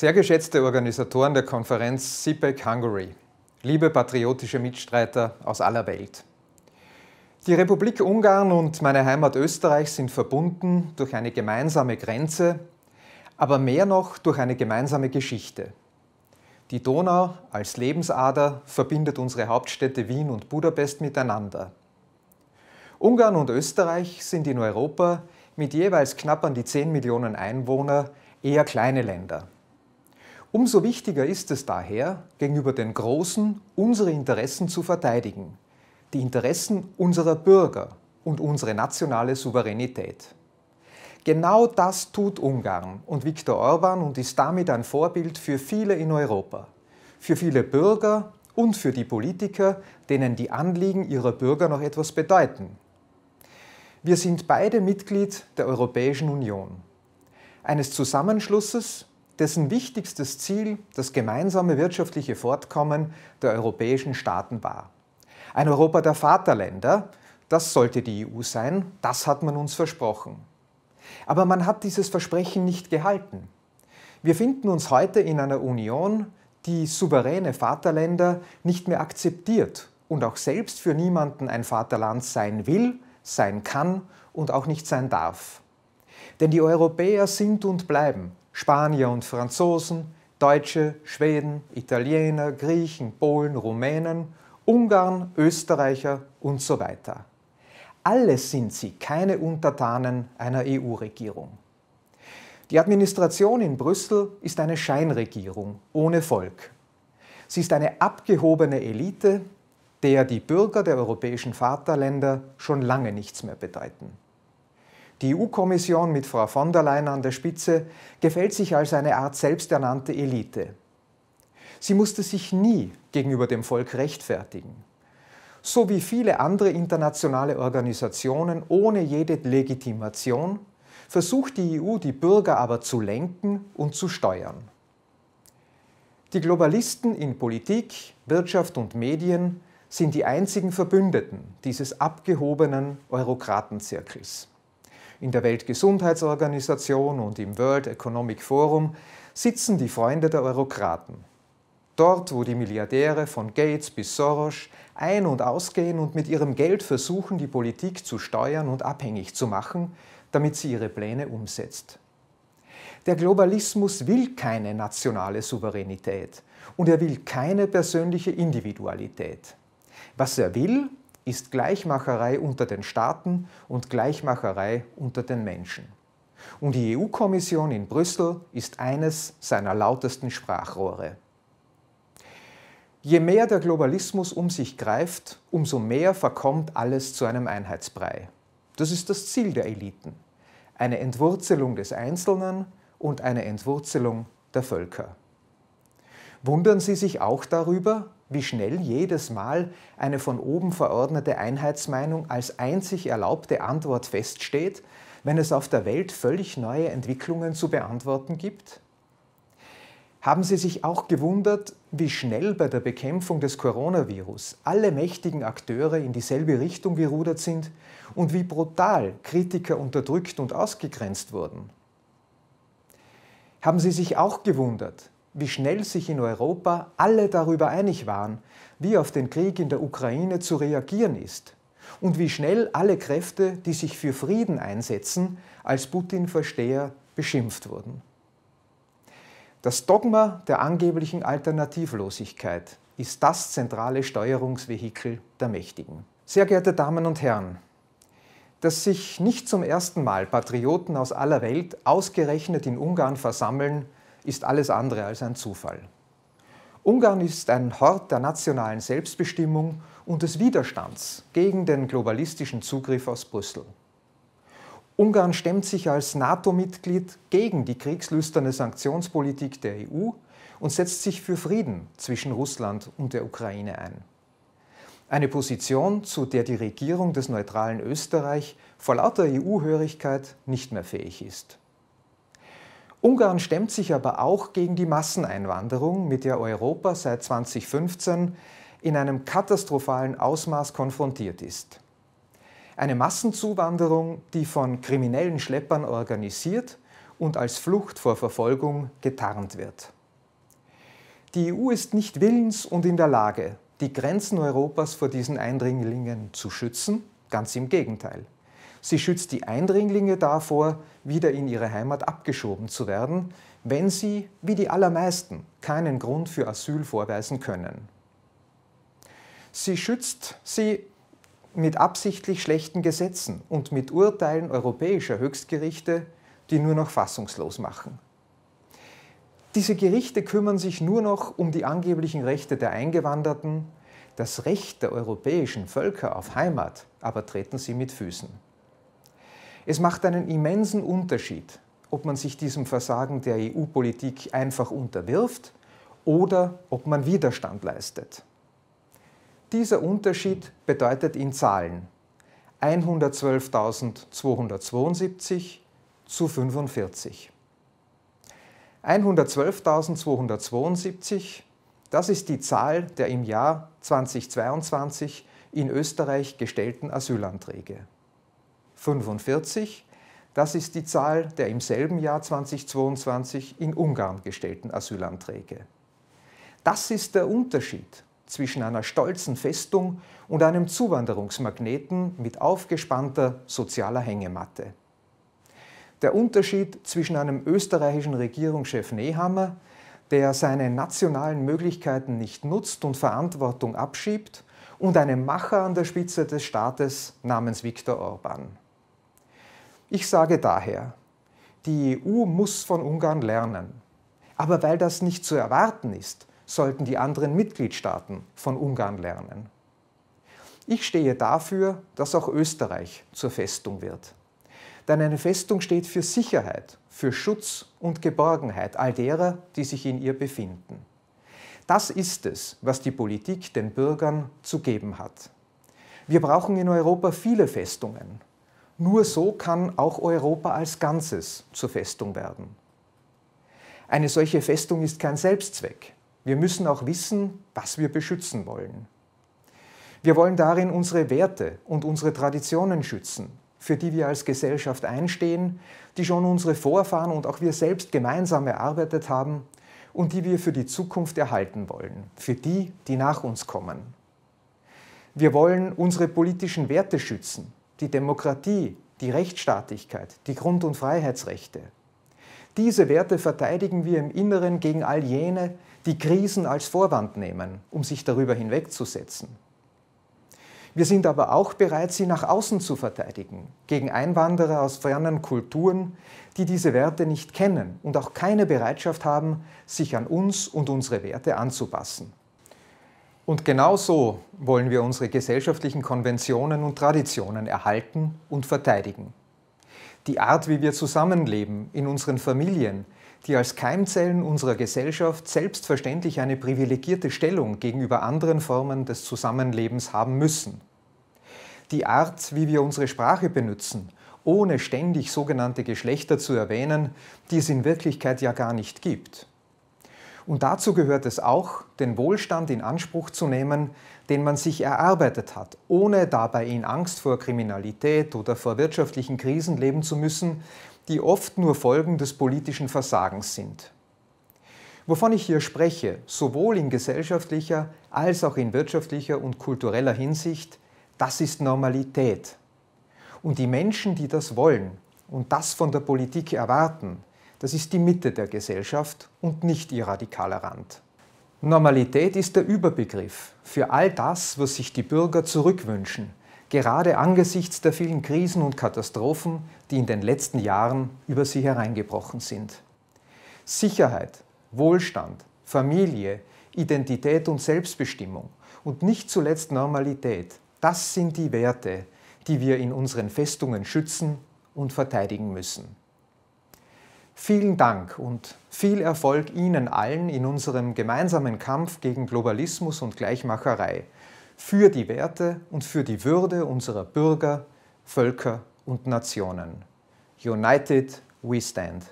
Sehr geschätzte Organisatoren der Konferenz CPEC Hungary, liebe patriotische Mitstreiter aus aller Welt. Die Republik Ungarn und meine Heimat Österreich sind verbunden durch eine gemeinsame Grenze, aber mehr noch durch eine gemeinsame Geschichte. Die Donau als Lebensader verbindet unsere Hauptstädte Wien und Budapest miteinander. Ungarn und Österreich sind in Europa mit jeweils knapp an die 10 Millionen Einwohner eher kleine Länder. Umso wichtiger ist es daher, gegenüber den Großen unsere Interessen zu verteidigen, die Interessen unserer Bürger und unsere nationale Souveränität. Genau das tut Ungarn und Viktor Orban und ist damit ein Vorbild für viele in Europa, für viele Bürger und für die Politiker, denen die Anliegen ihrer Bürger noch etwas bedeuten. Wir sind beide Mitglied der Europäischen Union, eines Zusammenschlusses, dessen wichtigstes Ziel das gemeinsame wirtschaftliche Fortkommen der europäischen Staaten war. Ein Europa der Vaterländer, das sollte die EU sein, das hat man uns versprochen. Aber man hat dieses Versprechen nicht gehalten. Wir finden uns heute in einer Union, die souveräne Vaterländer nicht mehr akzeptiert und auch selbst für niemanden ein Vaterland sein will, sein kann und auch nicht sein darf. Denn die Europäer sind und bleiben Spanier und Franzosen, Deutsche, Schweden, Italiener, Griechen, Polen, Rumänen, Ungarn, Österreicher und so weiter. Alle sind sie keine Untertanen einer EU-Regierung. Die Administration in Brüssel ist eine Scheinregierung ohne Volk. Sie ist eine abgehobene Elite, der die Bürger der europäischen Vaterländer schon lange nichts mehr bedeuten. Die EU-Kommission mit Frau von der Leyen an der Spitze gefällt sich als eine Art selbsternannte Elite. Sie musste sich nie gegenüber dem Volk rechtfertigen. So wie viele andere internationale Organisationen ohne jede Legitimation versucht die EU die Bürger aber zu lenken und zu steuern. Die Globalisten in Politik, Wirtschaft und Medien sind die einzigen Verbündeten dieses abgehobenen Eurokratenzirkels. In der Weltgesundheitsorganisation und im World Economic Forum sitzen die Freunde der Eurokraten. Dort, wo die Milliardäre von Gates bis Soros ein- und ausgehen und mit ihrem Geld versuchen, die Politik zu steuern und abhängig zu machen, damit sie ihre Pläne umsetzt. Der Globalismus will keine nationale Souveränität und er will keine persönliche Individualität. Was er will, ist Gleichmacherei unter den Staaten und Gleichmacherei unter den Menschen. Und die EU-Kommission in Brüssel ist eines seiner lautesten Sprachrohre. Je mehr der Globalismus um sich greift, umso mehr verkommt alles zu einem Einheitsbrei. Das ist das Ziel der Eliten. Eine Entwurzelung des Einzelnen und eine Entwurzelung der Völker. Wundern Sie sich auch darüber, wie schnell jedes Mal eine von oben verordnete Einheitsmeinung als einzig erlaubte Antwort feststeht, wenn es auf der Welt völlig neue Entwicklungen zu beantworten gibt? Haben Sie sich auch gewundert, wie schnell bei der Bekämpfung des Coronavirus alle mächtigen Akteure in dieselbe Richtung gerudert sind und wie brutal Kritiker unterdrückt und ausgegrenzt wurden? Haben Sie sich auch gewundert, wie schnell sich in Europa alle darüber einig waren, wie auf den Krieg in der Ukraine zu reagieren ist und wie schnell alle Kräfte, die sich für Frieden einsetzen, als Putin-Versteher beschimpft wurden. Das Dogma der angeblichen Alternativlosigkeit ist das zentrale Steuerungsvehikel der Mächtigen. Sehr geehrte Damen und Herren, dass sich nicht zum ersten Mal Patrioten aus aller Welt ausgerechnet in Ungarn versammeln, ist alles andere als ein Zufall. Ungarn ist ein Hort der nationalen Selbstbestimmung und des Widerstands gegen den globalistischen Zugriff aus Brüssel. Ungarn stemmt sich als NATO-Mitglied gegen die kriegslüsterne Sanktionspolitik der EU und setzt sich für Frieden zwischen Russland und der Ukraine ein. Eine Position, zu der die Regierung des neutralen Österreich vor lauter EU-Hörigkeit nicht mehr fähig ist. Ungarn stemmt sich aber auch gegen die Masseneinwanderung, mit der Europa seit 2015 in einem katastrophalen Ausmaß konfrontiert ist. Eine Massenzuwanderung, die von kriminellen Schleppern organisiert und als Flucht vor Verfolgung getarnt wird. Die EU ist nicht willens und in der Lage, die Grenzen Europas vor diesen Eindringlingen zu schützen, ganz im Gegenteil. Sie schützt die Eindringlinge davor, wieder in ihre Heimat abgeschoben zu werden, wenn sie, wie die allermeisten, keinen Grund für Asyl vorweisen können. Sie schützt sie mit absichtlich schlechten Gesetzen und mit Urteilen europäischer Höchstgerichte, die nur noch fassungslos machen. Diese Gerichte kümmern sich nur noch um die angeblichen Rechte der Eingewanderten, das Recht der europäischen Völker auf Heimat aber treten sie mit Füßen. Es macht einen immensen Unterschied, ob man sich diesem Versagen der EU-Politik einfach unterwirft oder ob man Widerstand leistet. Dieser Unterschied bedeutet in Zahlen 112.272 zu 45. 112.272, das ist die Zahl der im Jahr 2022 in Österreich gestellten Asylanträge. 45. Das ist die Zahl der im selben Jahr 2022 in Ungarn gestellten Asylanträge. Das ist der Unterschied zwischen einer stolzen Festung und einem Zuwanderungsmagneten mit aufgespannter sozialer Hängematte. Der Unterschied zwischen einem österreichischen Regierungschef Nehammer, der seine nationalen Möglichkeiten nicht nutzt und Verantwortung abschiebt, und einem Macher an der Spitze des Staates namens Viktor Orban. Ich sage daher, die EU muss von Ungarn lernen. Aber weil das nicht zu erwarten ist, sollten die anderen Mitgliedstaaten von Ungarn lernen. Ich stehe dafür, dass auch Österreich zur Festung wird. Denn eine Festung steht für Sicherheit, für Schutz und Geborgenheit all derer, die sich in ihr befinden. Das ist es, was die Politik den Bürgern zu geben hat. Wir brauchen in Europa viele Festungen, nur so kann auch Europa als Ganzes zur Festung werden. Eine solche Festung ist kein Selbstzweck. Wir müssen auch wissen, was wir beschützen wollen. Wir wollen darin unsere Werte und unsere Traditionen schützen, für die wir als Gesellschaft einstehen, die schon unsere Vorfahren und auch wir selbst gemeinsam erarbeitet haben und die wir für die Zukunft erhalten wollen, für die, die nach uns kommen. Wir wollen unsere politischen Werte schützen, die Demokratie, die Rechtsstaatlichkeit, die Grund- und Freiheitsrechte. Diese Werte verteidigen wir im Inneren gegen all jene, die Krisen als Vorwand nehmen, um sich darüber hinwegzusetzen. Wir sind aber auch bereit, sie nach außen zu verteidigen, gegen Einwanderer aus fernen Kulturen, die diese Werte nicht kennen und auch keine Bereitschaft haben, sich an uns und unsere Werte anzupassen. Und genau so wollen wir unsere gesellschaftlichen Konventionen und Traditionen erhalten und verteidigen. Die Art, wie wir zusammenleben in unseren Familien, die als Keimzellen unserer Gesellschaft selbstverständlich eine privilegierte Stellung gegenüber anderen Formen des Zusammenlebens haben müssen. Die Art, wie wir unsere Sprache benutzen, ohne ständig sogenannte Geschlechter zu erwähnen, die es in Wirklichkeit ja gar nicht gibt. Und dazu gehört es auch, den Wohlstand in Anspruch zu nehmen, den man sich erarbeitet hat, ohne dabei in Angst vor Kriminalität oder vor wirtschaftlichen Krisen leben zu müssen, die oft nur Folgen des politischen Versagens sind. Wovon ich hier spreche, sowohl in gesellschaftlicher als auch in wirtschaftlicher und kultureller Hinsicht, das ist Normalität. Und die Menschen, die das wollen und das von der Politik erwarten, das ist die Mitte der Gesellschaft und nicht ihr radikaler Rand. Normalität ist der Überbegriff für all das, was sich die Bürger zurückwünschen, gerade angesichts der vielen Krisen und Katastrophen, die in den letzten Jahren über sie hereingebrochen sind. Sicherheit, Wohlstand, Familie, Identität und Selbstbestimmung und nicht zuletzt Normalität, das sind die Werte, die wir in unseren Festungen schützen und verteidigen müssen. Vielen Dank und viel Erfolg Ihnen allen in unserem gemeinsamen Kampf gegen Globalismus und Gleichmacherei, für die Werte und für die Würde unserer Bürger, Völker und Nationen. United we stand.